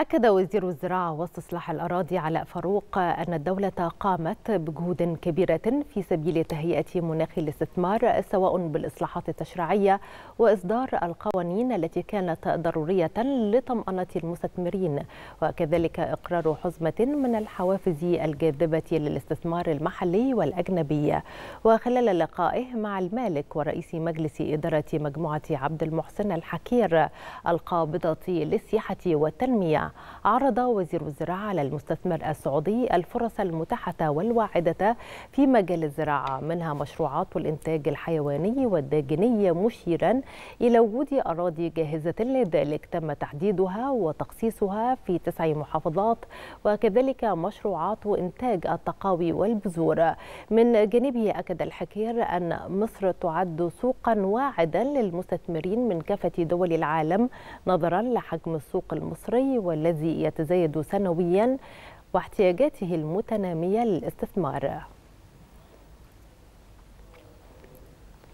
أكد وزير الزراعة واستصلاح الأراضي علاء فاروق أن الدولة قامت بجهود كبيرة في سبيل تهيئة مناخ الاستثمار سواء بالإصلاحات التشريعية وإصدار القوانين التي كانت ضرورية لطمأنة المستثمرين وكذلك إقرار حزمة من الحوافز الجاذبة للاستثمار المحلي والأجنبي وخلال لقائه مع المالك ورئيس مجلس إدارة مجموعة عبد المحسن الحكير القابضة للسياحة والتنمية عرض وزير الزراعة على المستثمر السعودي الفرص المتاحة والواعدة في مجال الزراعة منها مشروعات الإنتاج الحيواني والداجني مشيرا إلى وجود أراضي جاهزة لذلك تم تحديدها وتخصيصها في تسع محافظات وكذلك مشروعات إنتاج التقاوي والبذور من جانبه أكد الحكير أن مصر تعد سوقا واعدا للمستثمرين من كافة دول العالم نظرا لحجم السوق المصري والذي يتزايد سنويا واحتياجاته المتنامية للاستثمار